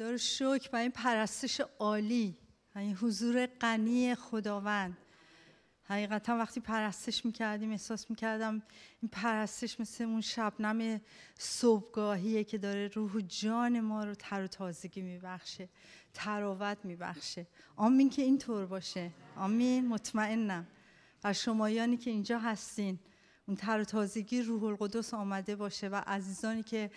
خدا رو شکر برای این پرستش عالی این حضور غنی خداوند حقیقتا وقتی پرستش میکردیم احساس میکردم این پرستش مثل اون شبنم صبحگاهیه که داره روح و جان ما رو تر و تازگی میبخشه تراوت میبخشه آمین که اینطور باشه آمین مطمئنم و شمایانی که اینجا هستین اون تر و تازگی روح القدس آمده باشه و عزیزانی که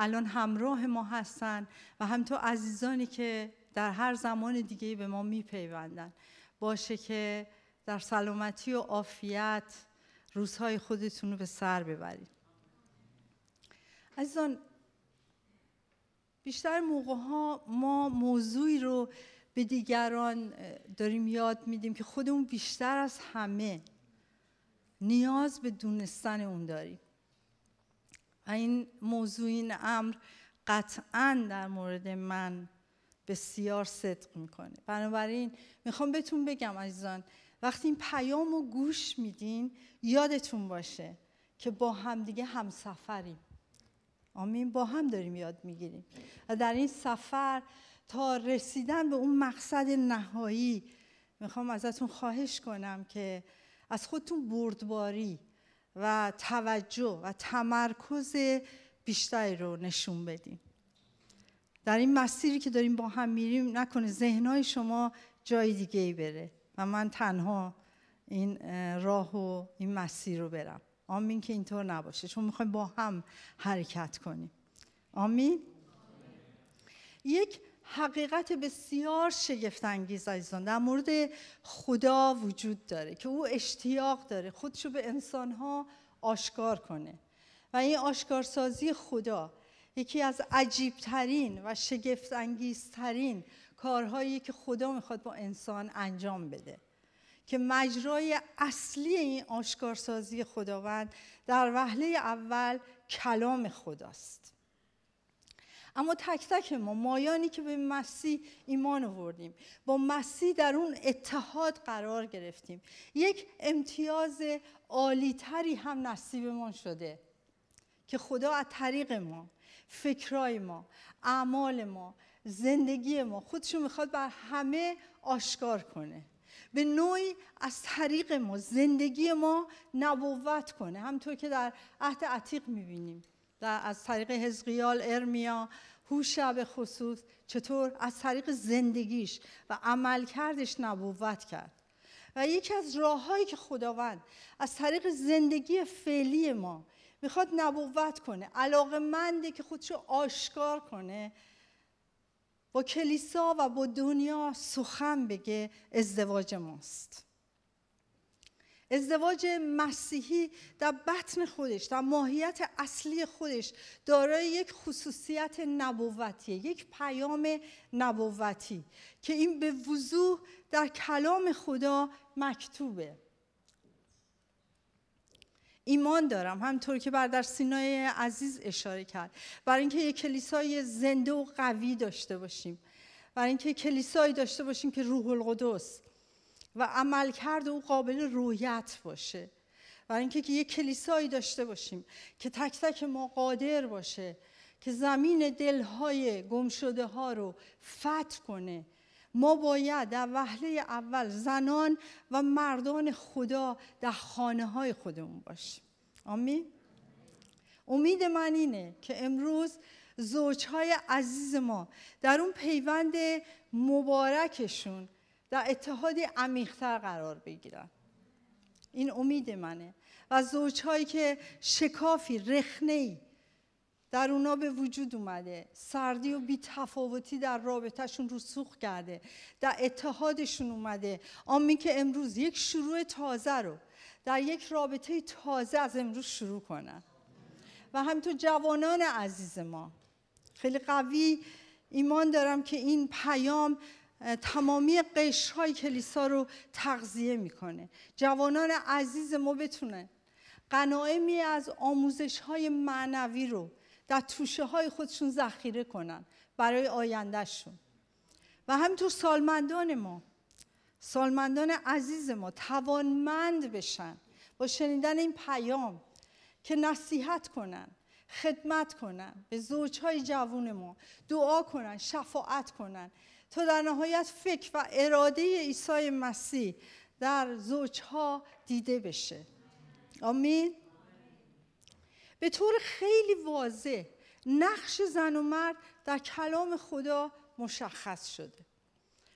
الان همراه ما هستن و همینطور عزیزانی که در هر زمان دیگه به ما میپیوندن باشه که در سلامتی و عافیت روزهای خودتون رو به سر ببرید عزیزان بیشتر موقع ها ما موضوعی رو به دیگران داریم یاد میدیم که خودمون بیشتر از همه نیاز به دونستن اون داریم این موضوع این امر قطعا در مورد من بسیار صدق میکنه بنابراین میخوام بهتون بگم عزیزان وقتی این پیام رو گوش میدین یادتون باشه که با همدیگه همسفریم آمین با هم داریم یاد میگیریم و در این سفر تا رسیدن به اون مقصد نهایی میخوام ازتون خواهش کنم که از خودتون بردباری و توجه و تمرکز بیشتری رو نشون بدیم در این مسیری که داریم با هم میریم نکنه ذهنهای شما جای دیگه ای بره و من تنها این راه و این مسیر رو برم آمین که اینطور نباشه چون میخوایم با هم حرکت کنیم آمین, آمین. یک حقیقت بسیار شگفتانگیز عزیزان در مورد خدا وجود داره که او اشتیاق داره خودشو به انسانها آشکار کنه و این آشکارسازی خدا یکی از عجیبترین و شگفتانگیزترین کارهایی که خدا میخواد با انسان انجام بده که مجرای اصلی این آشکارسازی خداوند در وهله اول کلام خداست اما تک تک ما مایانی که به مسیح ایمان آوردیم با مسیح در اون اتحاد قرار گرفتیم یک امتیاز تری هم نصیبمان شده که خدا از طریق ما فکرای ما اعمال ما زندگی ما خودشون میخواد بر همه آشکار کنه به نوعی از طریق ما زندگی ما نبوت کنه همطور که در عهد عتیق میبینیم از طریق حزقیال ارمیا هوشع به خصوص چطور از طریق زندگیش و عملکردش نبوت کرد و یکی از راههایی که خداوند از طریق زندگی فعلی ما میخواد نبوت کنه علاقه منده که خودشو آشکار کنه با کلیسا و با دنیا سخن بگه ازدواج ماست ازدواج مسیحی در بطن خودش در ماهیت اصلی خودش دارای یک خصوصیت نبوتیه یک پیام نبوتی که این به وضوح در کلام خدا مکتوبه ایمان دارم همطور که بردر سینای عزیز اشاره کرد برای اینکه یک کلیسای زنده و قوی داشته باشیم برای اینکه کلیسایی داشته باشیم که روح القدس و عملکرد او قابل رویت باشه و اینکه که یه کلیسایی داشته باشیم که تک تک ما قادر باشه که زمین دلهای گمشده ها رو فتح کنه ما باید در وهله اول زنان و مردان خدا در خانه های خودمون باشیم آمین امید من اینه که امروز زوجهای عزیز ما در اون پیوند مبارکشون در اتحاد عمیقتر قرار بگیرن این امید منه و زوجهایی که شکافی رخنه ای در اونا به وجود اومده سردی و بیتفاوتی در رابطهشون رسوخ کرده در اتحادشون اومده آمی که امروز یک شروع تازه رو در یک رابطه تازه از امروز شروع کنن و همینطور جوانان عزیز ما خیلی قوی ایمان دارم که این پیام تمامی قشرهای کلیسا رو تغذیه میکنه جوانان عزیز ما بتونن قناعمی از آموزش های معنوی رو در توشه های خودشون ذخیره کنن برای آیندهشون و همینطور سالمندان ما سالمندان عزیز ما توانمند بشن با شنیدن این پیام که نصیحت کنن خدمت کنن به زوجهای جوون ما دعا کنن شفاعت کنن تا در نهایت فکر و اراده عیسی مسیح در زوجها دیده بشه آمین به طور خیلی واضح نقش زن و مرد در کلام خدا مشخص شده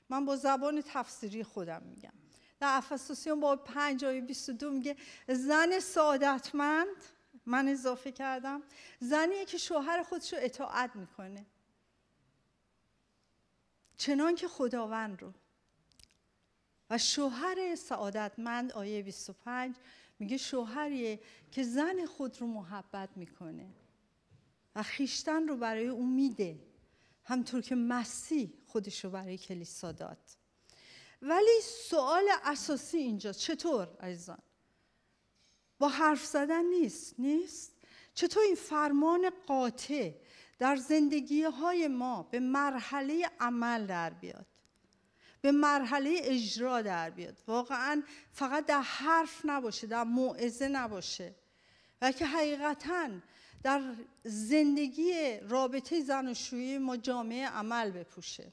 من با زبان تفسیری خودم میگم در افسوسیان با پنج آیه دو میگه زن سعادتمند من اضافه کردم زنیه که شوهر خودشو رو اطاعت میکنه چنان که خداوند رو و شوهر سعادتمند آیه 25 میگه شوهریه که زن خود رو محبت میکنه و خیشتن رو برای او میده همطور که مسیح خودش رو برای کلیسا داد ولی سوال اساسی اینجا چطور عزیزان با حرف زدن نیست نیست چطور این فرمان قاطع در زندگی های ما به مرحله عمل در بیاد به مرحله اجرا در بیاد واقعا فقط در حرف نباشه در موعظه نباشه و که حقیقتا در زندگی رابطه زن و شوی ما جامعه عمل بپوشه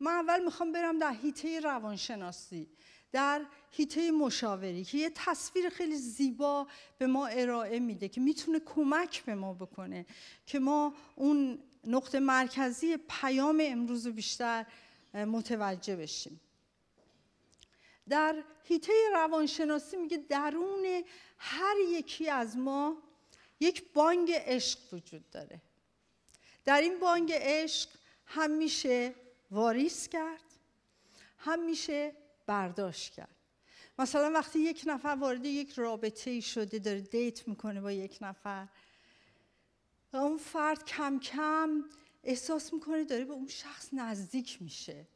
من اول میخوام برم در حیطه روانشناسی در هیته مشاوری که یه تصویر خیلی زیبا به ما ارائه میده که میتونه کمک به ما بکنه که ما اون نقطه مرکزی پیام امروز رو بیشتر متوجه بشیم در هیته روانشناسی میگه درون هر یکی از ما یک بانگ عشق وجود داره در این بانگ عشق همیشه میشه واریس کرد همیشه برداشت کرد مثلا وقتی یک نفر وارد یک رابطه ای شده داره دیت میکنه با یک نفر و اون فرد کم کم احساس میکنه داره به اون شخص نزدیک میشه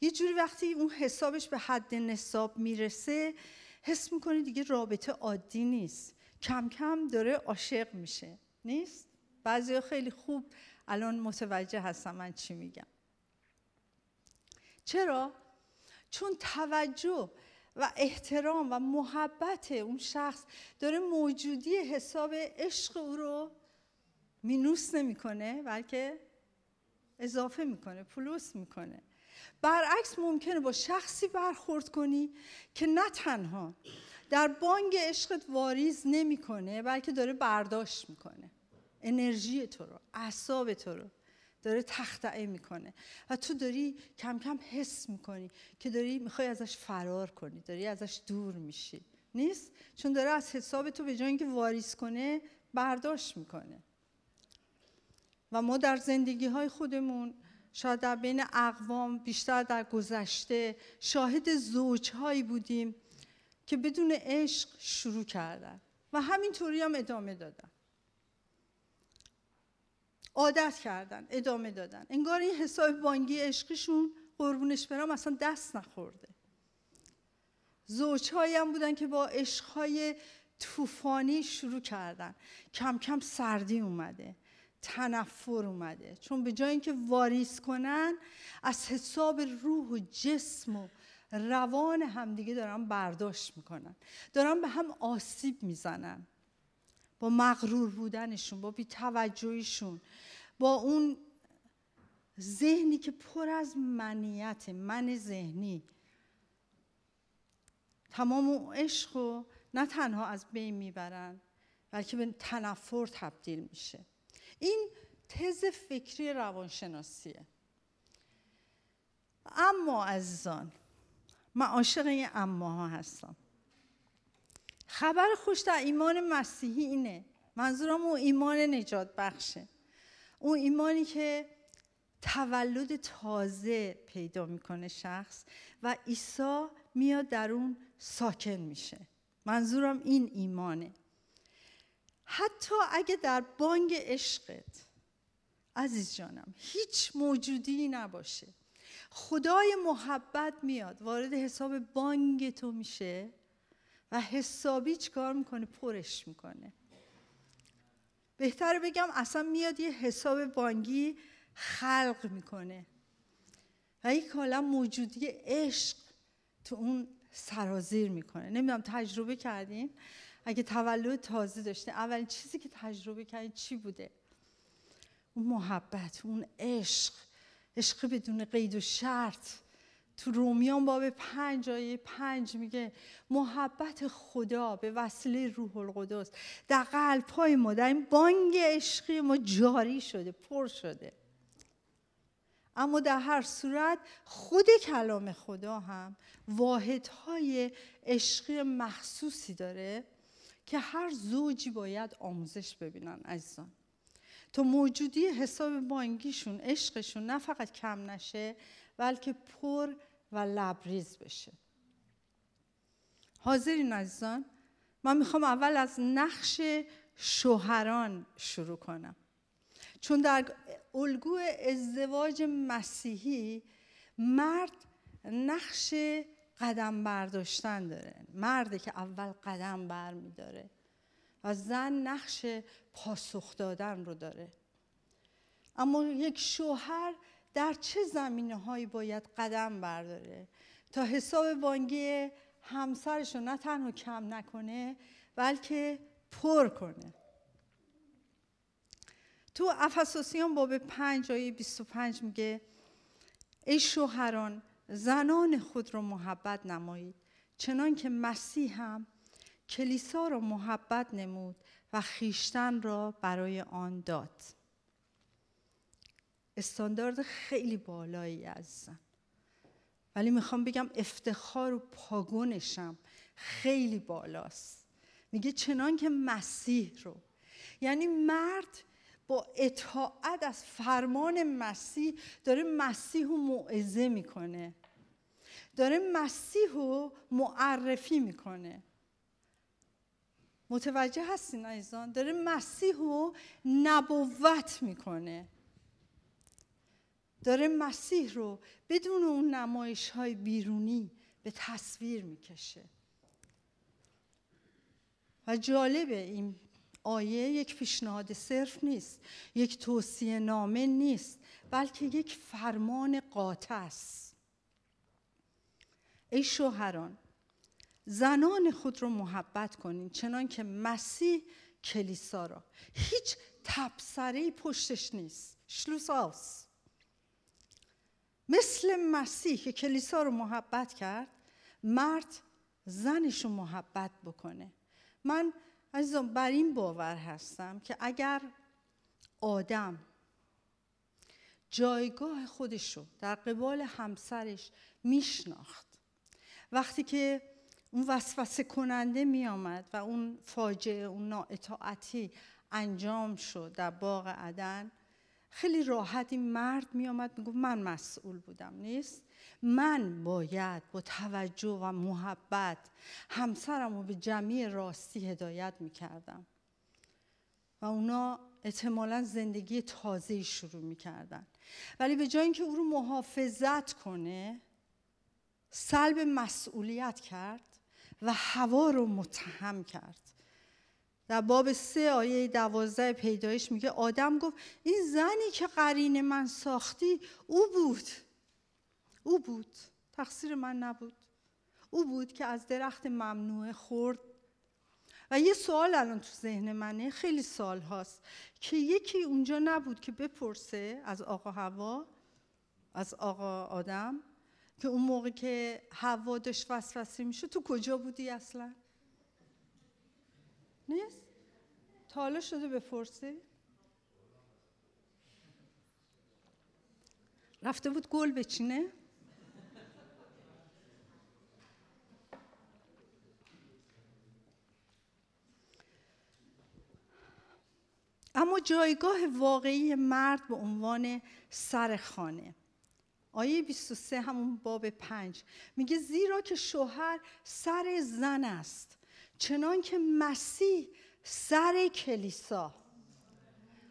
یه جوری وقتی اون حسابش به حد نصاب میرسه حس میکنه دیگه رابطه عادی نیست کم کم داره عاشق میشه نیست بعضی خیلی خوب الان متوجه هستم من چی میگم چرا چون توجه و احترام و محبت اون شخص داره موجودی حساب عشق او رو مینوس نمیکنه بلکه اضافه میکنه پلوس میکنه برعکس ممکنه با شخصی برخورد کنی که نه تنها در بانگ عشقت واریز نمیکنه بلکه داره برداشت میکنه انرژی تو رو اعصاب تو رو داره تختعه میکنه و تو داری کم کم حس میکنی که داری میخوای ازش فرار کنی داری ازش دور میشی نیست چون داره از حساب تو به جای اینکه واریز کنه برداشت میکنه و ما در زندگی های خودمون شاید در بین اقوام بیشتر در گذشته شاهد زوجهایی بودیم که بدون عشق شروع کردن و همینطوری هم ادامه دادن عادت کردن ادامه دادن انگار این حساب بانگی عشقیشون قربونش برم اصلا دست نخورده زوجهایی هم بودن که با عشقهای طوفانی شروع کردن کم کم سردی اومده تنفر اومده چون به جای اینکه واریس کنن از حساب روح و جسم و روان همدیگه دارن برداشت میکنن دارن به هم آسیب میزنن با مغرور بودنشون با بیتوجهیشون با اون ذهنی که پر از منیت من ذهنی تمام اون عشق رو نه تنها از بین میبرن بلکه به تنفر تبدیل میشه این تز فکری روانشناسیه اما عزیزان من عاشق این اماها هستم خبر خوش در ایمان مسیحی اینه منظورم اون ایمان نجات بخشه اون ایمانی که تولد تازه پیدا میکنه شخص و عیسی میاد در اون ساکن میشه منظورم این ایمانه حتی اگه در بانگ عشقت عزیز جانم هیچ موجودی نباشه خدای محبت میاد وارد حساب بانگ تو میشه و حسابی چیکار میکنه پرش میکنه بهتر بگم اصلا میاد یه حساب بانگی خلق میکنه و یک کالا موجودی عشق تو اون سرازیر میکنه نمیدونم تجربه کردین اگه تولد تازه داشته اولین چیزی که تجربه کردین چی بوده اون محبت اون عشق عشق بدون قید و شرط تو رومیان باب پنج آیه پنج میگه محبت خدا به وسیله روح القدس در قلب ما در این بانگ عشقی ما جاری شده پر شده اما در هر صورت خود کلام خدا هم واحدهای عشقی مخصوصی داره که هر زوجی باید آموزش ببینن عزیزان تا موجودی حساب بانگیشون عشقشون نه فقط کم نشه بلکه پر و لبریز بشه حاضرین عزیزان من میخوام اول از نقش شوهران شروع کنم چون در الگو ازدواج مسیحی مرد نقش قدم برداشتن داره مردی که اول قدم بر میداره و زن نقش پاسخ دادن رو داره اما یک شوهر در چه زمینه هایی باید قدم برداره تا حساب بانگی همسرش رو نه تنها کم نکنه بلکه پر کنه تو افسوسیان باب پنج آیه 25 میگه ای شوهران زنان خود را محبت نمایید چنان که مسیح هم کلیسا را محبت نمود و خیشتن را برای آن داد استاندارد خیلی بالایی از ولی میخوام بگم افتخار و پاگونشم خیلی بالاست میگه چنان که مسیح رو یعنی مرد با اطاعت از فرمان مسیح داره مسیح رو موعظه میکنه داره مسیح رو معرفی میکنه متوجه هستین عزیزان داره مسیح رو نبوت میکنه داره مسیح رو بدون اون نمایش های بیرونی به تصویر میکشه و جالبه این آیه یک پیشنهاد صرف نیست یک توصیه نامه نیست بلکه یک فرمان قاطع است ای شوهران زنان خود رو محبت کنین چنان که مسیح کلیسا را هیچ تبسره پشتش نیست شلوس آس مثل مسیح که کلیسا رو محبت کرد مرد زنش رو محبت بکنه من عزیزم بر این باور هستم که اگر آدم جایگاه خودش رو در قبال همسرش میشناخت وقتی که اون وسوسه کننده میامد و اون فاجعه اون نااطاعتی انجام شد در باغ عدن خیلی راحت این مرد می آمد می گفت من مسئول بودم نیست من باید با توجه و محبت همسرم رو به جمعی راستی هدایت می کردم و اونا اعتمالا زندگی تازه شروع می کردن. ولی به جای اینکه او رو محافظت کنه سلب مسئولیت کرد و هوا رو متهم کرد در باب سه آیه دوازده پیدایش میگه آدم گفت این زنی که قرین من ساختی او بود او بود تقصیر من نبود او بود که از درخت ممنوعه خورد و یه سوال الان تو ذهن منه خیلی سال هاست که یکی اونجا نبود که بپرسه از آقا هوا از آقا آدم که اون موقع که هوا داشت وسوسه میشه تو کجا بودی اصلا نیست تا حالا شده فرسی؟ رفته بود گل بچینه؟ اما جایگاه واقعی مرد به عنوان سر خانه آیه 23 همون باب 5. میگه زیرا که شوهر سر زن است چنان که مسیح سر کلیسا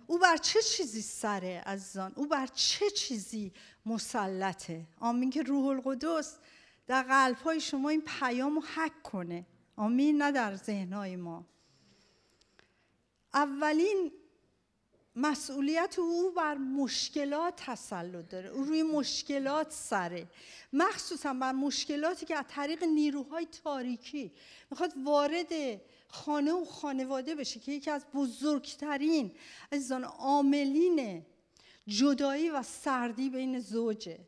او بر چه چیزی سره عزیزان او بر چه چیزی مسلطه آمین که روح القدس در قلبهای شما این پیام رو حک کنه آمین نه در ذهنهای ما اولین مسئولیت او بر مشکلات تسلط داره او روی مشکلات سره مخصوصا بر مشکلاتی که از طریق نیروهای تاریکی میخواد وارد خانه و خانواده بشه که یکی از بزرگترین عزیزان عاملین جدایی و سردی بین زوجه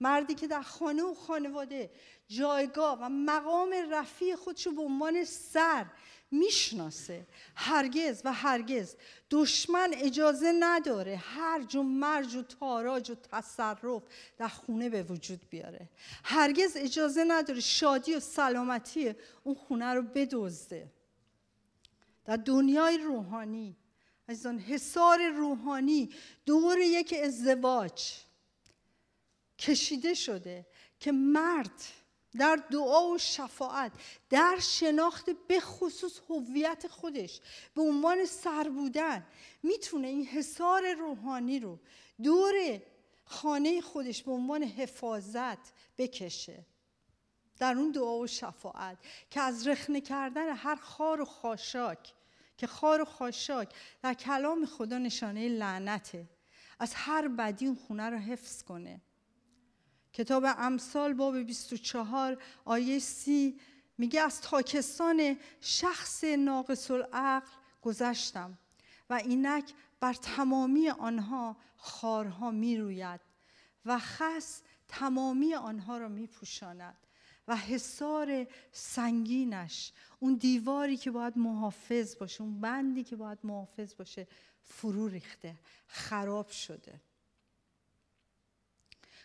مردی که در خانه و خانواده جایگاه و مقام رفیع خودشو به عنوان سر میشناسه هرگز و هرگز دشمن اجازه نداره هر و مرج و تاراج و تصرف در خونه به وجود بیاره هرگز اجازه نداره شادی و سلامتی اون خونه رو بدزده در دنیای روحانی عزیزان حصار روحانی دور یک ازدواج کشیده شده که مرد در دعا و شفاعت در شناخت به خصوص هویت خودش به عنوان سر بودن میتونه این حصار روحانی رو دور خانه خودش به عنوان حفاظت بکشه در اون دعا و شفاعت که از رخنه کردن هر خار و خاشاک که خار و خاشاک در کلام خدا نشانه لعنته از هر بدی اون خونه رو حفظ کنه کتاب امثال باب 24 آیه 30 میگه از تاکستان شخص ناقص العقل گذشتم و اینک بر تمامی آنها خارها میروید و خس تمامی آنها را میپوشاند و حصار سنگینش اون دیواری که باید محافظ باشه اون بندی که باید محافظ باشه فرو ریخته خراب شده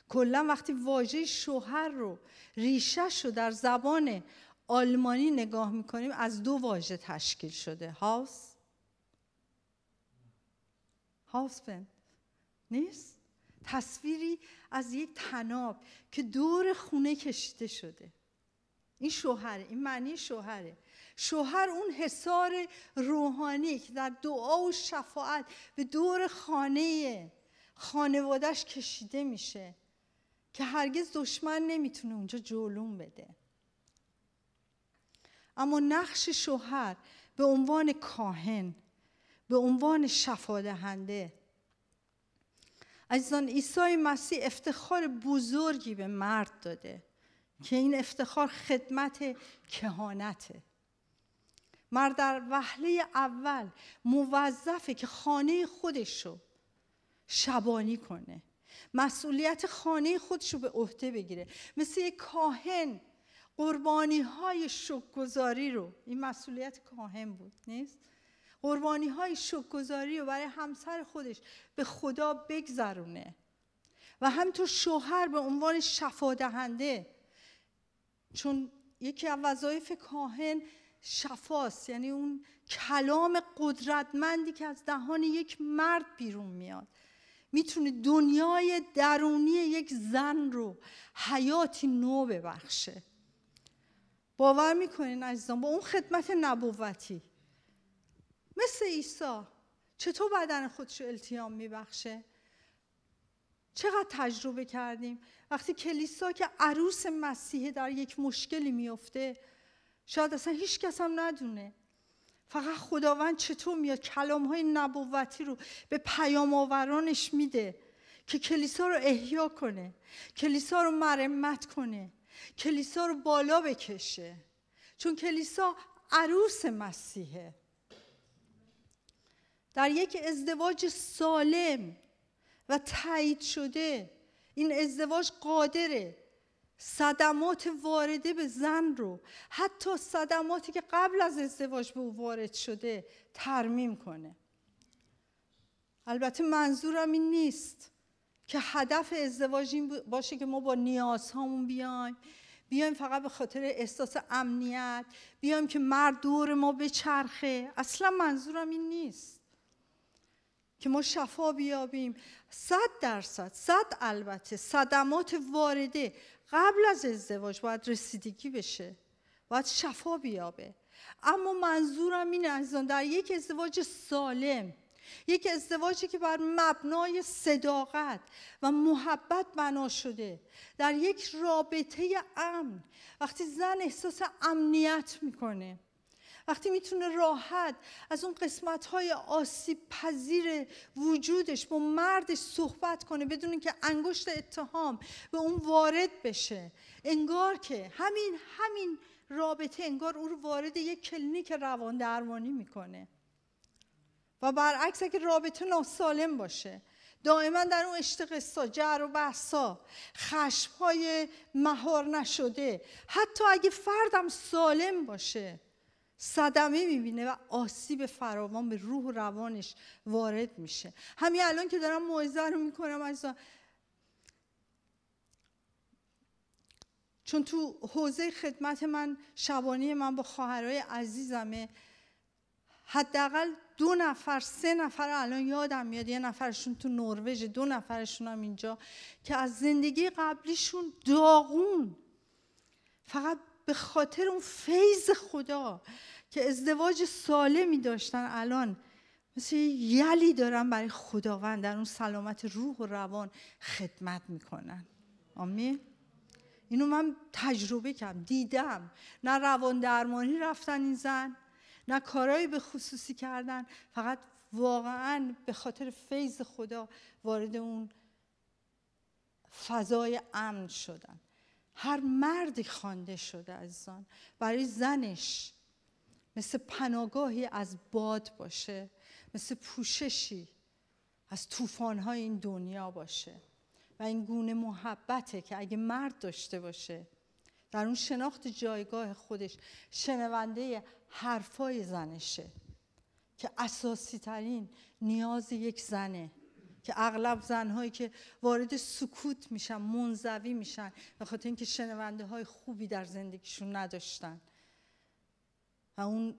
کلا وقتی واژه شوهر رو ریشه رو در زبان آلمانی نگاه میکنیم از دو واژه تشکیل شده هاوس هاوسپند، نیست تصویری از یک تناب که دور خونه کشیده شده این شوهره این معنی شوهره شوهر اون حصار روحانی که در دعا و شفاعت به دور خانه خانوادهش کشیده میشه که هرگز دشمن نمیتونه اونجا جولون بده اما نقش شوهر به عنوان کاهن به عنوان شفادهنده عزیزان عیسی مسیح افتخار بزرگی به مرد داده که این افتخار خدمت کهانته مرد در وهله اول موظفه که خانه خودش رو شبانی کنه مسئولیت خانه خودش رو به عهده بگیره مثل یک کاهن قربانی های رو این مسئولیت کاهن بود نیست قربانی های شکرگزاری رو برای همسر خودش به خدا بگذرونه و همینطور شوهر به عنوان شفا دهنده چون یکی از وظایف کاهن شفاست یعنی اون کلام قدرتمندی که از دهان یک مرد بیرون میاد میتونه دنیای درونی یک زن رو حیاتی نو ببخشه باور میکنین عزیزان با اون خدمت نبوتی مثل عیسی چطور بدن خودش التیام میبخشه چقدر تجربه کردیم وقتی کلیسا که عروس مسیح در یک مشکلی میفته شاید اصلا هیچ کس هم ندونه فقط خداوند چطور میاد کلام های نبوتی رو به پیام آورانش میده که کلیسا رو احیا کنه کلیسا رو مرمت کنه کلیسا رو بالا بکشه چون کلیسا عروس مسیحه در یک ازدواج سالم و تایید شده این ازدواج قادره صدمات وارده به زن رو حتی صدماتی که قبل از ازدواج به او وارد شده ترمیم کنه البته منظورم این نیست که هدف ازدواج این باشه که ما با نیازهامون بیایم بیایم فقط به خاطر احساس امنیت بیایم که مرد دور ما بچرخه اصلا منظورم این نیست که ما شفا بیابیم صد درصد صد البته صدمات وارده قبل از ازدواج باید رسیدگی بشه باید شفا بیابه اما منظورم اینه عزیزان در یک ازدواج سالم یک ازدواجی که بر مبنای صداقت و محبت بنا شده در یک رابطه امن وقتی زن احساس امنیت میکنه وقتی میتونه راحت از اون قسمت های آسیب پذیر وجودش با مردش صحبت کنه بدون که انگشت اتهام به اون وارد بشه انگار که همین همین رابطه انگار او رو وارد یک کلینیک روان درمانی میکنه و برعکس اگه رابطه ناسالم باشه دائما در اون اشتقصا جر و بحثا خشمهای مهار نشده حتی اگه فردم سالم باشه صدمه میبینه و آسیب فراوان به روح و روانش وارد میشه همین الان که دارم موعظه رو میکنم از چون تو حوزه خدمت من شبانی من با خواهرای عزیزمه حداقل دو نفر سه نفر الان یادم میاد یه نفرشون تو نروژ دو نفرشون هم اینجا که از زندگی قبلیشون داغون فقط به خاطر اون فیض خدا که ازدواج سالمی داشتن الان مثل یلی دارن برای خداوند در اون سلامت روح و روان خدمت میکنن آمین اینو من تجربه کردم دیدم نه روان درمانی رفتن این زن نه کارایی به خصوصی کردن فقط واقعا به خاطر فیض خدا وارد اون فضای امن شدن هر مردی خوانده شده عزیزان برای زنش مثل پناگاهی از باد باشه مثل پوششی از های این دنیا باشه و این گونه محبته که اگه مرد داشته باشه در اون شناخت جایگاه خودش شنونده حرفای زنشه که اساسی ترین نیاز یک زنه که اغلب زنهایی که وارد سکوت میشن منزوی میشن به خاطر اینکه شنونده های خوبی در زندگیشون نداشتن و اون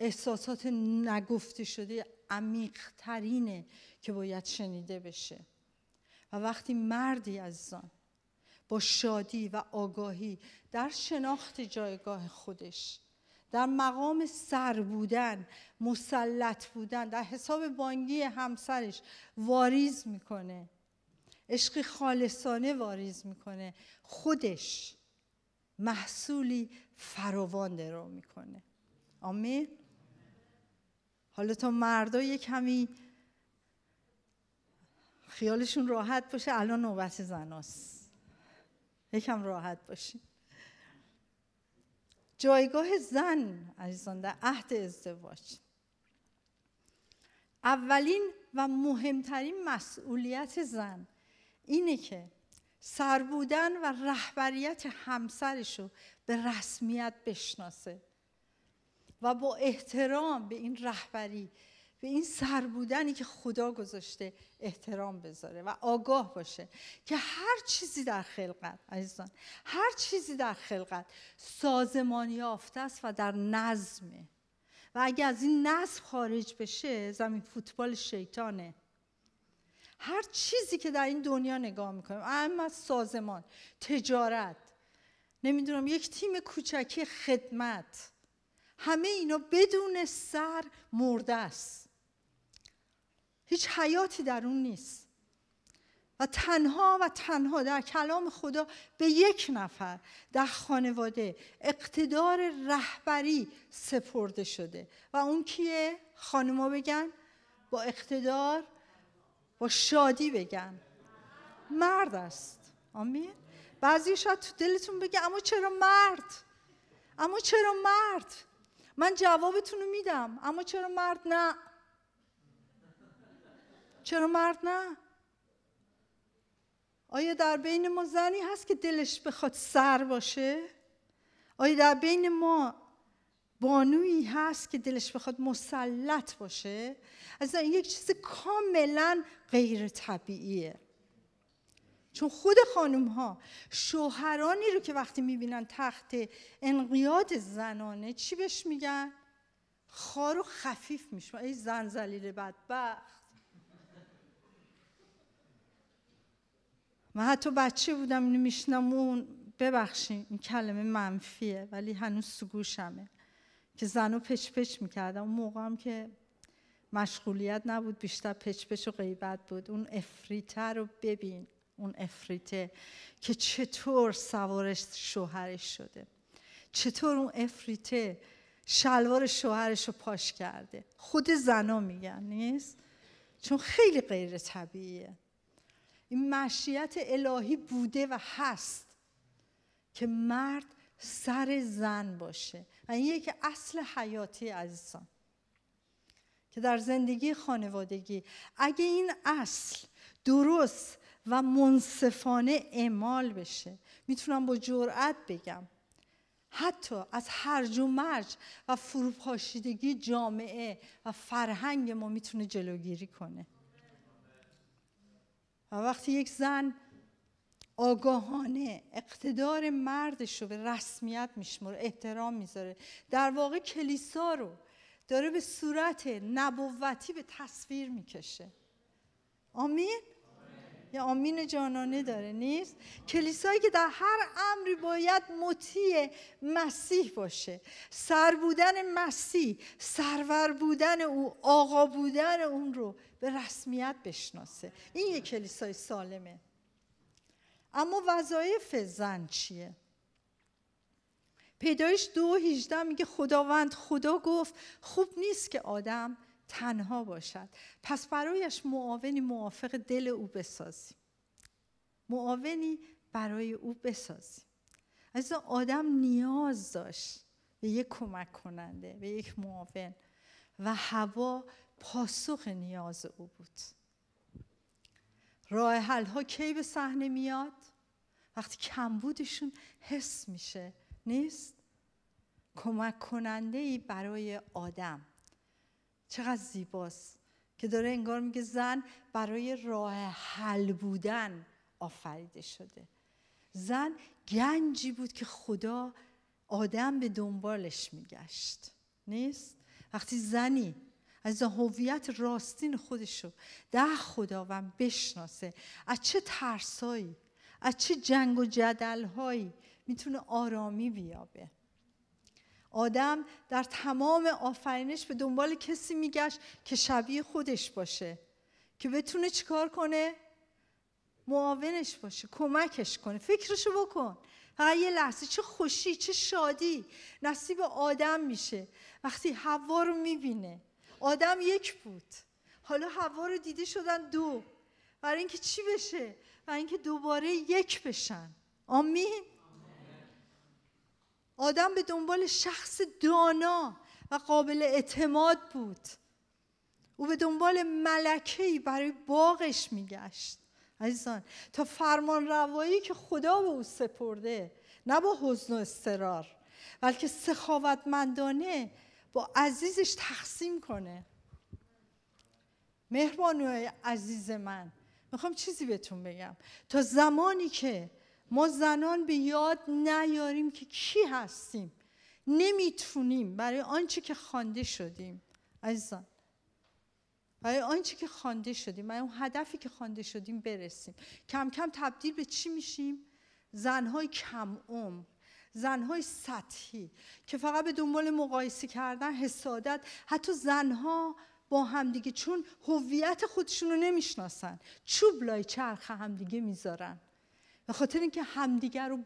احساسات نگفته شده عمیق که باید شنیده بشه و وقتی مردی عزیزان با شادی و آگاهی در شناخت جایگاه خودش در مقام سر بودن مسلط بودن در حساب بانگی همسرش واریز میکنه عشق خالصانه واریز میکنه خودش محصولی فراوان درو میکنه آمین حالا تا مردا یه کمی خیالشون راحت باشه الان نوبت زناست یکم راحت باشین جایگاه زن عزیزان در عهد ازدواج اولین و مهمترین مسئولیت زن اینه که سر بودن و رهبریت همسرش رو به رسمیت بشناسه و با احترام به این رهبری به این سر بودنی که خدا گذاشته احترام بذاره و آگاه باشه که هر چیزی در خلقت عزیزان هر چیزی در خلقت سازمانی یافته است و در نظمه و اگر از این نظم خارج بشه زمین فوتبال شیطانه هر چیزی که در این دنیا نگاه میکنیم اما سازمان تجارت نمیدونم یک تیم کوچکی خدمت همه اینا بدون سر مرده است هیچ حیاتی در اون نیست و تنها و تنها در کلام خدا به یک نفر در خانواده اقتدار رهبری سپرده شده و اون کیه خانما بگن با اقتدار با شادی بگن مرد است آمین بعضی شاید تو دلتون بگه اما چرا مرد اما چرا مرد من جوابتون رو میدم اما چرا مرد نه چرا مرد نه آیا در بین ما زنی هست که دلش بخواد سر باشه آیا در بین ما بانویی هست که دلش بخواد مسلط باشه از یک چیز کاملا غیر طبیعیه چون خود خانم ها شوهرانی رو که وقتی میبینن تخت انقیاد زنانه چی بهش میگن؟ خارو خفیف میشون ای زن زلیل بدبخت من حتی بچه بودم اینو میشنم اون ببخشین این کلمه منفیه ولی هنوز سگوشمه که زنو پچ پچ میکردم اون موقع هم که مشغولیت نبود بیشتر پچ و غیبت بود اون افریته رو ببین اون افریته که چطور سوارش شوهرش شده چطور اون افریته شلوار شوهرش رو پاش کرده خود زنا میگن نیست چون خیلی غیر طبیعیه این مشیت الهی بوده و هست که مرد سر زن باشه و این یکی اصل حیاتی عزیزان که در زندگی خانوادگی اگه این اصل درست و منصفانه اعمال بشه میتونم با جرأت بگم حتی از هرج و مرج و فروپاشیدگی جامعه و فرهنگ ما میتونه جلوگیری کنه و وقتی یک زن آگاهانه اقتدار مردش رو به رسمیت میشمره احترام میذاره در واقع کلیسا رو داره به صورت نبوتی به تصویر میکشه آمین؟, آمین یا آمین جانانه داره نیست کلیسایی که در هر امری باید مطیع مسیح باشه سر بودن مسیح سرور بودن او آقا بودن اون رو به رسمیت بشناسه این یک کلیسای سالمه اما وظایف زن چیه پیدایش دو هیجده میگه خداوند خدا گفت خوب نیست که آدم تنها باشد پس برایش معاونی موافق دل او بسازیم معاونی برای او بسازیم از آدم نیاز داشت به یک کمک کننده به یک معاون و هوا پاسخ نیاز او بود راه حل ها کی به صحنه میاد وقتی کمبودشون حس میشه نیست کمک کننده ای برای آدم چقدر زیباست که داره انگار میگه زن برای راه حل بودن آفریده شده زن گنجی بود که خدا آدم به دنبالش میگشت نیست وقتی زنی از هویت راستین خودشو ده خداوند بشناسه از چه ترسایی از چه جنگ و جدلهایی میتونه آرامی بیابه آدم در تمام آفرینش به دنبال کسی میگشت که شبیه خودش باشه که بتونه چیکار کنه معاونش باشه کمکش کنه فکرشو بکن فقط یه لحظه چه خوشی چه شادی نصیب آدم میشه وقتی هوا رو میبینه آدم یک بود حالا هوا رو دیده شدن دو برای اینکه چی بشه و اینکه دوباره یک بشن آمین آدم به دنبال شخص دانا و قابل اعتماد بود او به دنبال ملکه برای باغش میگشت عزیزان تا فرمان روایی که خدا به او سپرده نه با حزن و استرار بلکه سخاوتمندانه با عزیزش تقسیم کنه مهربانوی عزیز من میخوام چیزی بهتون بگم تا زمانی که ما زنان به یاد نیاریم که کی هستیم نمیتونیم برای آنچه که خوانده شدیم عزیزان برای آنچه که خوانده شدیم برای اون هدفی که خوانده شدیم برسیم کم کم تبدیل به چی میشیم زنهای کم عمر زنهای سطحی که فقط به دنبال مقایسه کردن حسادت حتی زنها با همدیگه چون هویت خودشون رو نمیشناسن چوب لای چرخ همدیگه میذارن به خاطر اینکه همدیگه رو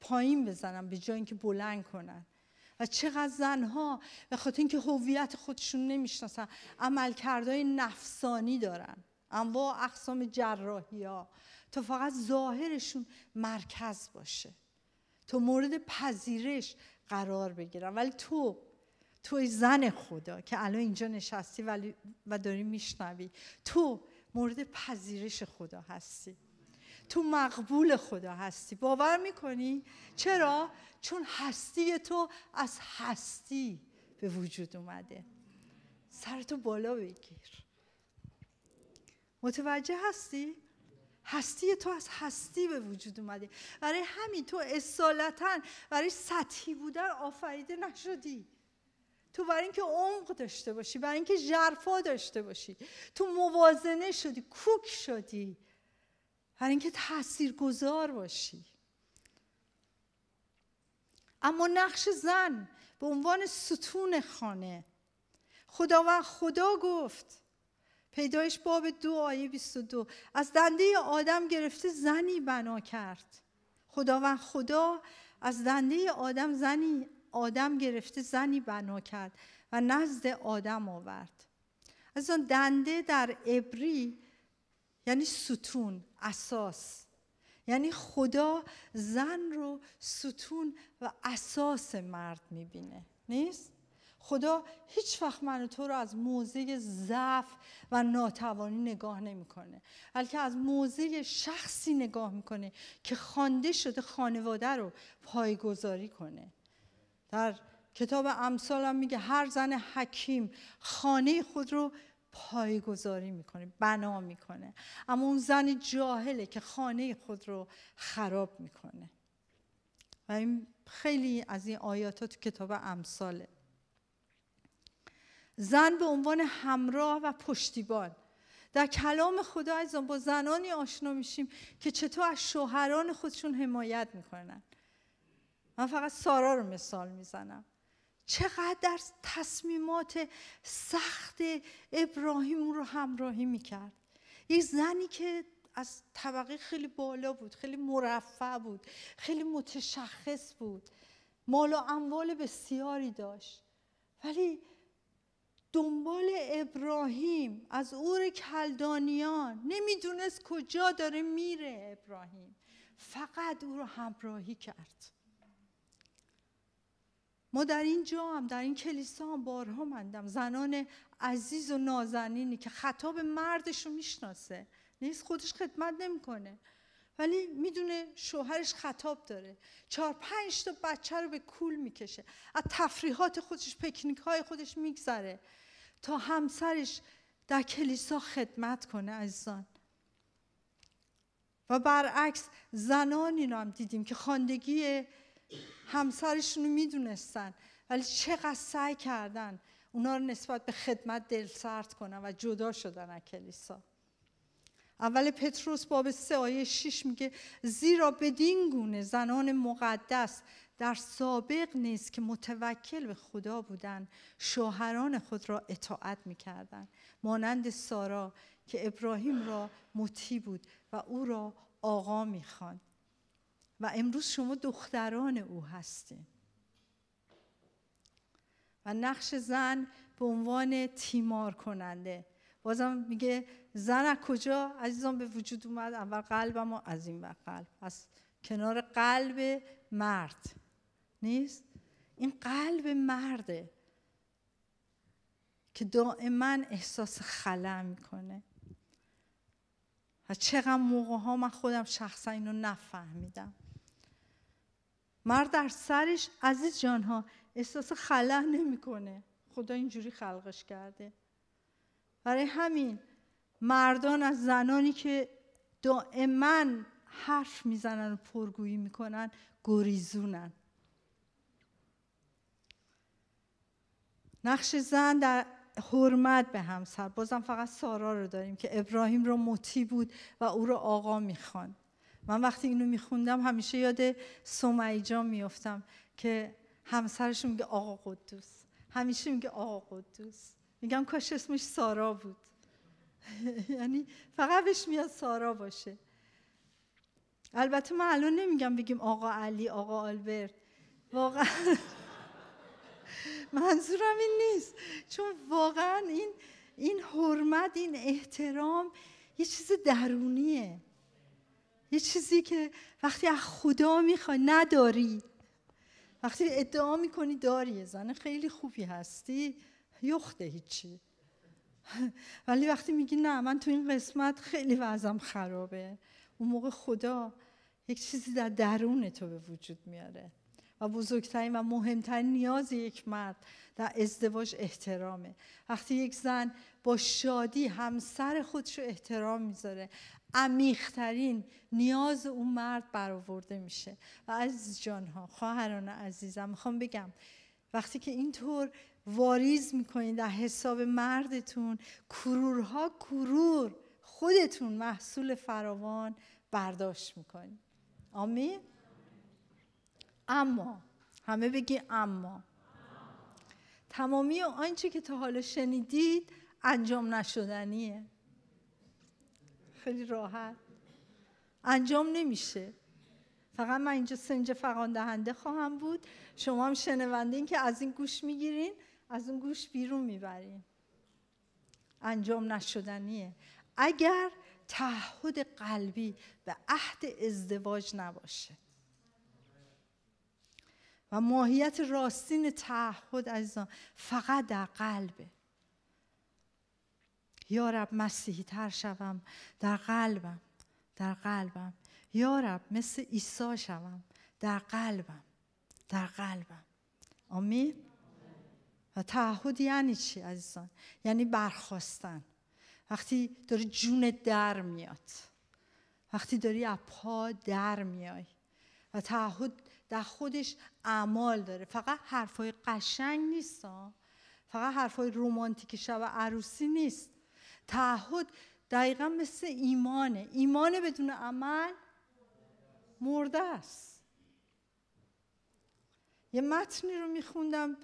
پایین بزنن به جای اینکه بلند کنن و چقدر زنها به خاطر اینکه هویت خودشون نمیشناسن عملکردهای نفسانی دارن انواع اقسام جراحی ها تا فقط ظاهرشون مرکز باشه تو مورد پذیرش قرار بگیرم ولی تو توی زن خدا که الان اینجا نشستی ولی و داری میشنوی تو مورد پذیرش خدا هستی تو مقبول خدا هستی باور میکنی؟ چرا؟ چون هستی تو از هستی به وجود اومده سرتو بالا بگیر متوجه هستی؟ هستی تو از هستی به وجود اومده برای همین تو اصالتا برای سطحی بودن آفریده نشدی تو برای اینکه عمق داشته باشی برای اینکه ژرفا داشته باشی تو موازنه شدی کوک شدی برای اینکه تاثیرگذار باشی اما نقش زن به عنوان ستون خانه خداوند خدا گفت پیدایش باب دو آیه 22 از دنده آدم گرفته زنی بنا کرد خداوند خدا از دنده آدم زنی آدم گرفته زنی بنا کرد و نزد آدم آورد از آن دنده در عبری یعنی ستون اساس یعنی خدا زن رو ستون و اساس مرد میبینه نیست خدا هیچ وقت من تو رو از موضع ضعف و ناتوانی نگاه نمیکنه بلکه از موضع شخصی نگاه میکنه که خوانده شده خانواده رو پایگذاری کنه در کتاب امثال هم میگه هر زن حکیم خانه خود رو پایگذاری میکنه بنا میکنه اما اون زن جاهله که خانه خود رو خراب میکنه و این خیلی از این آیات تو کتاب امثاله زن به عنوان همراه و پشتیبان در کلام خدا از با زنانی آشنا میشیم که چطور از شوهران خودشون حمایت میکنن من فقط سارا رو مثال میزنم چقدر در تصمیمات سخت ابراهیم رو همراهی میکرد یک زنی که از طبقه خیلی بالا بود خیلی مرفع بود خیلی متشخص بود مال و اموال بسیاری داشت ولی دنبال ابراهیم از اور کلدانیان نمیدونست کجا داره میره ابراهیم فقط او رو همراهی کرد ما در این جا هم در این کلیسا هم بارها مندم زنان عزیز و نازنینی که خطاب مردش رو میشناسه نیست خودش خدمت نمیکنه ولی میدونه شوهرش خطاب داره چهار پنج تا بچه رو به کول میکشه از تفریحات خودش پکنیک های خودش میگذره تا همسرش در کلیسا خدمت کنه عزیزان و برعکس زنانی رو هم دیدیم که خاندگی همسرشون رو میدونستن ولی چقدر سعی کردن اونا رو نسبت به خدمت دل سرد کنن و جدا شدن از کلیسا اول پتروس باب سه آیه 6 میگه زیرا بدین گونه زنان مقدس در سابق نیست که متوکل به خدا بودن شوهران خود را اطاعت میکردند مانند سارا که ابراهیم را مطیع بود و او را آقا میخواند و امروز شما دختران او هستید و نقش زن به عنوان تیمار کننده بازم میگه زن از کجا عزیزان به وجود اومد اول قلبم و از این و قلب از کنار قلب مرد نیست این قلب مرده که دائما احساس خلا میکنه و چقدر موقع ها من خودم شخصا اینو نفهمیدم مرد در سرش عزیز جان ها احساس خلا نمیکنه خدا اینجوری خلقش کرده برای همین مردان از زنانی که دائما حرف میزنن و پرگویی میکنن گریزونن نقش زن در حرمت به همسر بازم فقط سارا رو داریم که ابراهیم رو مطیع بود و او رو آقا میخوان من وقتی اینو میخوندم همیشه یاد سمیجا میافتم که همسرش میگه آقا قدوس همیشه میگه آقا قدوس میگم کاش اسمش سارا بود یعنی فقط بهش میاد سارا باشه البته ما الان نمیگم بگیم آقا علی آقا آلبرت واقعا منظورم این نیست چون واقعا این این حرمت این احترام یه چیز درونیه یه چیزی که وقتی از خدا میخوای نداری وقتی ادعا میکنی داری زن خیلی خوبی هستی یخته هیچی ولی وقتی میگی نه من تو این قسمت خیلی وزم خرابه اون موقع خدا یک چیزی در درون تو به وجود میاره و بزرگترین و مهمترین نیاز یک مرد در ازدواج احترامه وقتی یک زن با شادی همسر خودش رو احترام میذاره عمیقترین نیاز اون مرد برآورده میشه و عزیز جانها خواهران عزیزم میخوام بگم وقتی که اینطور واریز میکنین در حساب مردتون کرورها کرور خودتون محصول فراوان برداشت میکنین آمین اما همه بگی اما تمامی آنچه که تا حالا شنیدید انجام نشدنیه خیلی راحت انجام نمیشه فقط من اینجا سنج فقان دهنده خواهم بود شما هم شنونده این که از این گوش میگیرین از اون گوش بیرون میبریم انجام نشدنیه اگر تعهد قلبی به عهد ازدواج نباشه و ماهیت راستین تعهد عزیزان فقط در قلبه یارب مسیحی تر شوم در قلبم در قلبم یارب مثل عیسی شوم در قلبم در قلبم آمین و تعهد یعنی چی عزیزان یعنی برخواستن وقتی داری جون در میاد وقتی داری از پا در میای و تعهد در خودش اعمال داره فقط حرفای قشنگ نیست فقط حرفای رومانتیک شب عروسی نیست تعهد دقیقا مثل ایمانه ایمان بدون عمل مرده است یه متنی رو میخوندم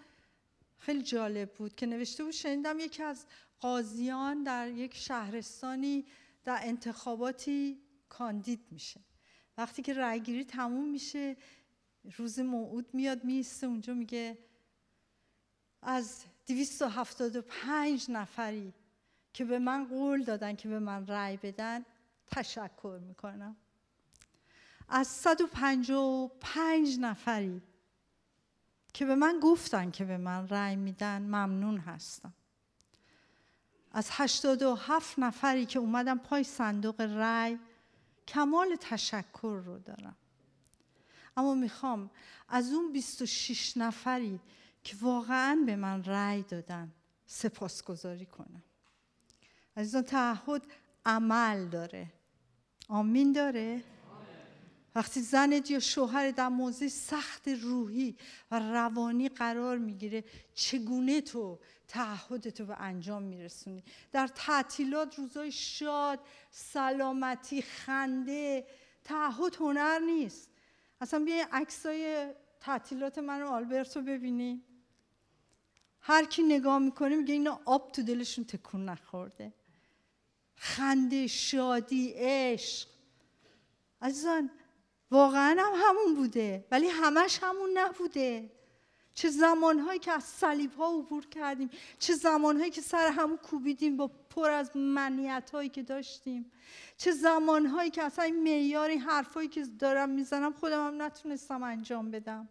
خیلی جالب بود که نوشته بود شنیدم یکی از قاضیان در یک شهرستانی در انتخاباتی کاندید میشه وقتی که رأیگیری تموم میشه روز موعود میاد میسته اونجا میگه از 275 نفری که به من قول دادن که به من رأی بدن تشکر میکنم از 155 نفری که به من گفتن که به من رأی میدن ممنون هستم از 87 نفری که اومدم پای صندوق رأی کمال تشکر رو دارم اما میخوام از اون 26 نفری که واقعا به من رأی دادن سپاسگزاری کنم عزیزان تعهد عمل داره آمین داره وقتی زنت یا شوهر در موضع سخت روحی و روانی قرار میگیره چگونه تو تعهدت رو به انجام میرسونی در تعطیلات روزای شاد سلامتی خنده تعهد هنر نیست اصلا بیا عکسای تعطیلات من و رو ببینی هر کی نگاه میکنه میگه اینا آب تو دلشون تکون نخورده خنده شادی عشق عزیزان واقعا هم همون بوده ولی همش همون نبوده چه زمانهایی که از صلیب ها عبور کردیم چه زمانهایی که سر همون کوبیدیم با پر از منیت هایی که داشتیم چه زمانهایی که اصلا این میار این حرفایی که دارم میزنم خودم هم نتونستم انجام بدم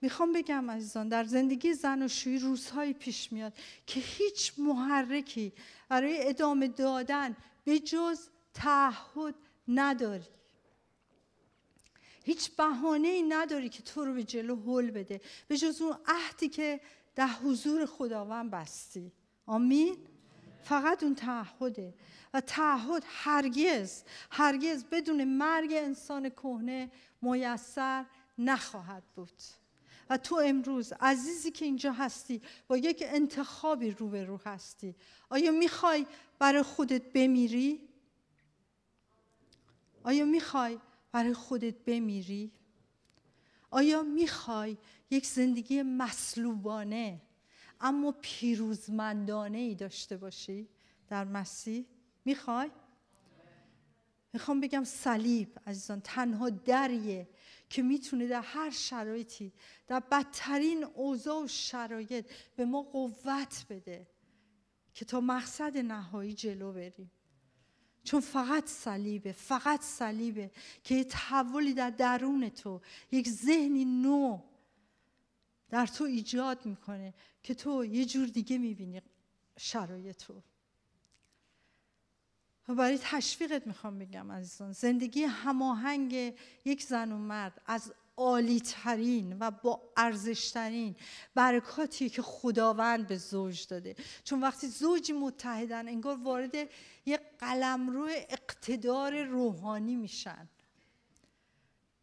میخوام بگم عزیزان در زندگی زن و شوی روزهایی پیش میاد که هیچ محرکی برای ادامه دادن به جز تعهد نداری هیچ بهانه ای نداری که تو رو به جلو هل بده به جز اون عهدی که در حضور خداوند بستی آمین فقط اون تعهده و تعهد هرگز هرگز بدون مرگ انسان کهنه میسر نخواهد بود و تو امروز عزیزی که اینجا هستی با یک انتخابی رو به رو هستی آیا میخوای برای خودت بمیری؟ آیا میخوای برای خودت بمیری؟ آیا میخوای یک زندگی مسلوبانه اما پیروزمندانه ای داشته باشی در مسیح؟ میخوای؟ میخوام بگم صلیب عزیزان تنها دریه که میتونه در هر شرایطی در بدترین اوضاع و شرایط به ما قوت بده که تا مقصد نهایی جلو بریم چون فقط صلیبه فقط صلیبه که یه تحولی در درون تو یک ذهنی نو در تو ایجاد میکنه که تو یه جور دیگه میبینی شرایط تو و برای تشویقت میخوام بگم عزیزان زندگی هماهنگ یک زن و مرد از عالی ترین و با ارزشترین برکاتی که خداوند به زوج داده چون وقتی زوجی متحدن انگار وارد یک قلمرو اقتدار روحانی میشن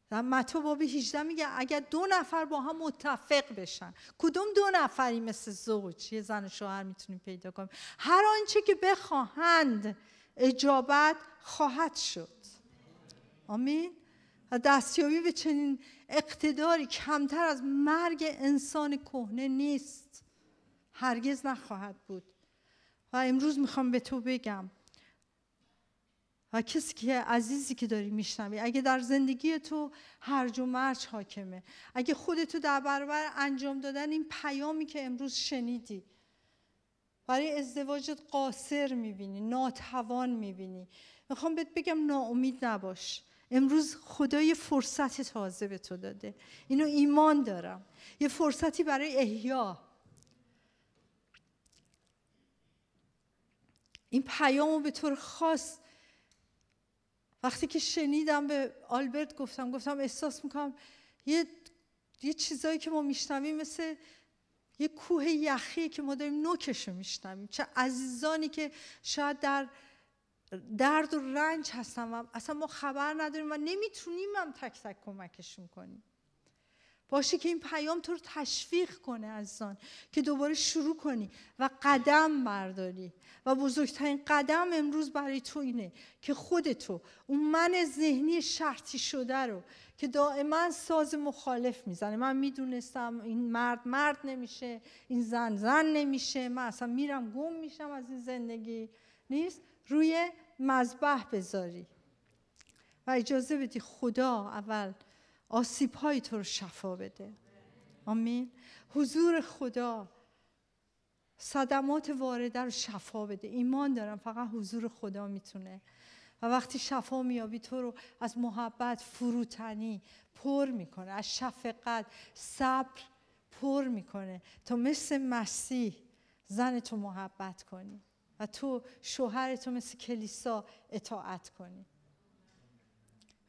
در متو باب 18 میگه اگر دو نفر با هم متفق بشن کدوم دو نفری مثل زوج یه زن و شوهر میتونیم پیدا کنیم هر آنچه که بخواهند اجابت خواهد شد آمین و دستیابی به چنین اقتداری کمتر از مرگ انسان کهنه نیست هرگز نخواهد بود و امروز میخوام به تو بگم و کسی که عزیزی که داری میشنوی اگه در زندگی تو هرج و مرج حاکمه اگه خودتو در برابر انجام دادن این پیامی که امروز شنیدی برای ازدواجت قاصر میبینی ناتوان میبینی میخوام بهت بگم ناامید نباش امروز خدای فرصت تازه به تو داده اینو ایمان دارم یه فرصتی برای احیا این پیامو به طور خاص وقتی که شنیدم به آلبرت گفتم گفتم احساس میکنم یه, یه چیزایی که ما میشنویم مثل یه کوه یخی که ما داریم نوکشو میشنویم چه عزیزانی که شاید در درد و رنج هستن و اصلا ما خبر نداریم و نمیتونیم هم تک تک کمکشون کنیم باشه که این پیام تو رو تشویق کنه عزیزان که دوباره شروع کنی و قدم برداری و بزرگترین قدم امروز برای تو اینه که خودتو اون من ذهنی شرطی شده رو که دائما ساز مخالف میزنه من میدونستم این مرد مرد نمیشه این زن زن نمیشه من اصلا میرم گم میشم از این زندگی نیست روی مذبح بذاری و اجازه بدی خدا اول آسیب های تو رو شفا بده آمین حضور خدا صدمات وارده رو شفا بده ایمان دارم فقط حضور خدا میتونه و وقتی شفا میابی تو رو از محبت فروتنی پر میکنه از شفقت صبر پر میکنه تا مثل مسیح زن تو محبت کنی و تو شوهر تو مثل کلیسا اطاعت کنی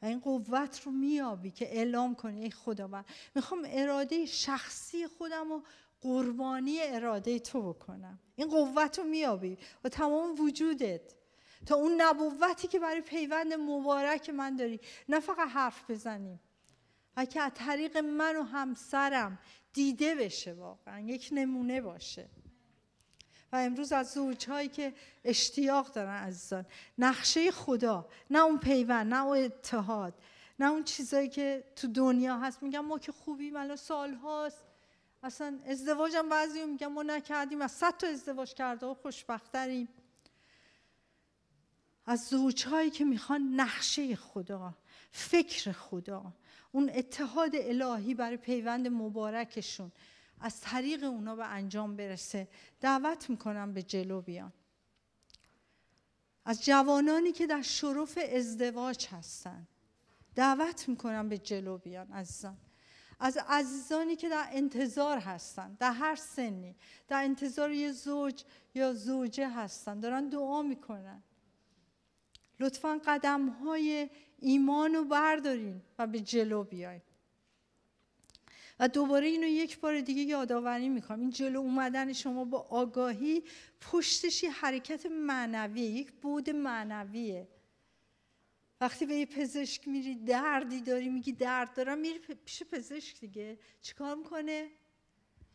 و این قوت رو میابی که اعلام کنی ای خدا میخوام اراده شخصی خودم رو قربانی اراده تو بکنم این قوت رو میابی و تمام وجودت تا اون نبوتی که برای پیوند مبارک من داری نه فقط حرف بزنیم و که از طریق من و همسرم دیده بشه واقعا یک نمونه باشه و امروز از زوجهایی که اشتیاق دارن عزیزان نقشه خدا نه اون پیوند نه اون اتحاد نه اون چیزایی که تو دنیا هست میگم ما که خوبیم الان سال هاست اصلا ازدواجم بعضی میگم ما نکردیم از صد تا ازدواج کرده و خوشبختریم از زوجهایی که میخوان نقشه خدا فکر خدا اون اتحاد الهی برای پیوند مبارکشون از طریق اونا به انجام برسه دعوت میکنم به جلو بیان از جوانانی که در شرف ازدواج هستن دعوت میکنم به جلو بیان عزیزان از عزیزانی که در انتظار هستن در هر سنی در انتظار یه زوج یا زوجه هستن دارن دعا میکنن لطفا قدم های ایمان رو بردارین و به جلو بیاین و دوباره اینو یک بار دیگه یادآوری میکنم این جلو اومدن شما با آگاهی پشتش حرکت معنوی یک بود معنویه وقتی به یه پزشک میری دردی داری میگی درد دارم میری پیش پزشک دیگه چیکار میکنه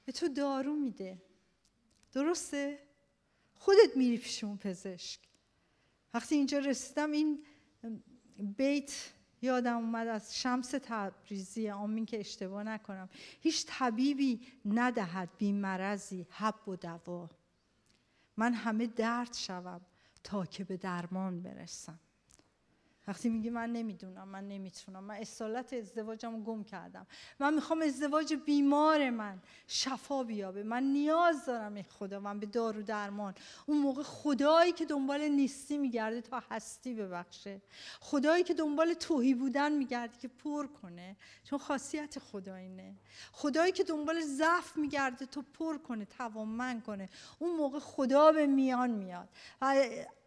به تو دارو میده درسته خودت میری پیش اون پزشک وقتی اینجا رسیدم این بیت یادم اومد از شمس تبریزی آمین که اشتباه نکنم هیچ طبیبی ندهد بیمرزی حب و دوا من همه درد شوم تا که به درمان برسم وقتی میگی من نمیدونم من نمیتونم من اصالت ازدواجم گم کردم من میخوام ازدواج بیمار من شفا بیابه من نیاز دارم این خدا من به دارو درمان اون موقع خدایی که دنبال نیستی میگرده تا هستی ببخشه خدایی که دنبال توهی بودن میگرده که پر کنه چون خاصیت خدا اینه خدایی که دنبال ضعف میگرده تو پر کنه توامن کنه اون موقع خدا به میان میاد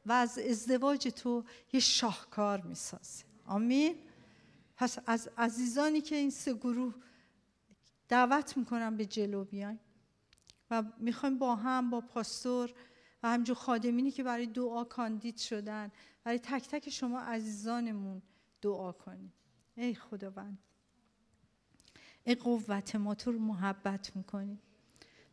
و از ازدواج تو یه شاهکار میسازه آمین پس از عزیزانی که این سه گروه دعوت میکنم به جلو بیاین و میخوایم با هم با پاستور و همجور خادمینی که برای دعا کاندید شدن برای تک تک شما عزیزانمون دعا کنیم ای خداوند ای قوت ما تو رو محبت میکنیم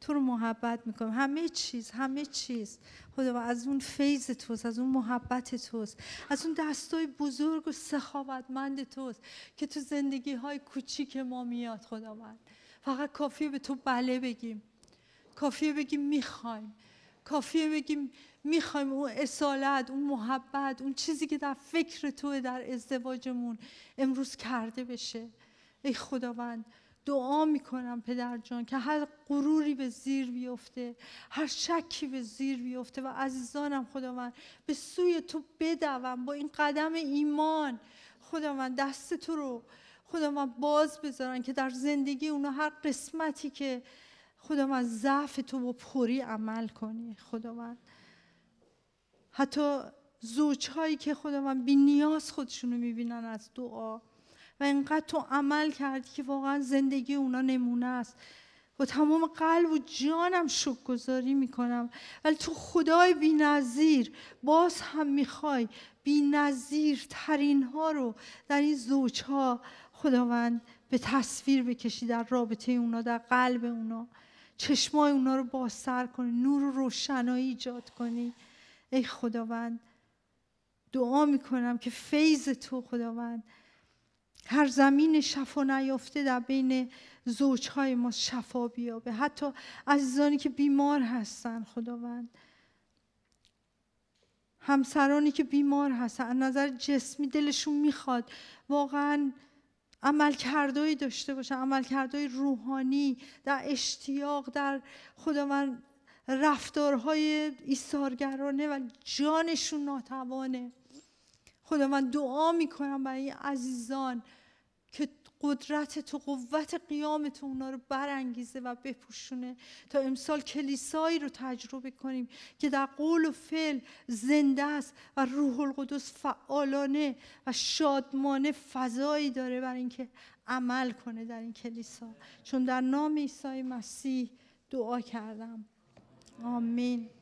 تو رو محبت میکنم همه چیز همه چیز خدا از اون فیض توست از اون محبت توست از اون دستای بزرگ و سخاوتمند توست که تو زندگی های کوچیک ما میاد خداوند، فقط کافیه به تو بله بگیم کافیه بگیم میخوایم کافیه بگیم میخوایم اون اصالت اون محبت اون چیزی که در فکر توه در ازدواجمون امروز کرده بشه ای خداوند دعا میکنم پدر جان که هر غروری به زیر بیفته هر شکی به زیر بیفته و عزیزانم خداوند به سوی تو بدوم با این قدم ایمان خداوند دست تو رو خداوند باز بذارن که در زندگی اونا هر قسمتی که خداوند ضعف تو با پوری عمل کنی خداوند حتی زوجهایی که خداوند بی نیاز خودشونو میبینن از دعا و انقدر تو عمل کردی که واقعا زندگی اونا نمونه است با تمام قلب و جانم گذاری میکنم ولی تو خدای نظیر باز هم میخوای نظیر ترین ها رو در این زوج ها خداوند به تصویر بکشی در رابطه اونا در قلب اونا چشمای اونا رو بازتر کنی نور و روشنایی ایجاد کنی ای خداوند دعا میکنم که فیض تو خداوند هر زمین شفا نیافته در بین زوجهای ما شفا بیابه حتی عزیزانی که بیمار هستن خداوند همسرانی که بیمار هستن از نظر جسمی دلشون میخواد واقعا عمل داشته باشن عملکردهای روحانی در اشتیاق در خداوند رفتارهای ایثارگرانه و جانشون ناتوانه خدا من دعا میکنم برای عزیزان که قدرت تو قوت قیام تو رو برانگیزه و بپوشونه تا امسال کلیسایی رو تجربه کنیم که در قول و فعل زنده است و روح القدس فعالانه و شادمانه فضایی داره برای اینکه عمل کنه در این کلیسا چون در نام عیسی مسیح دعا کردم آمین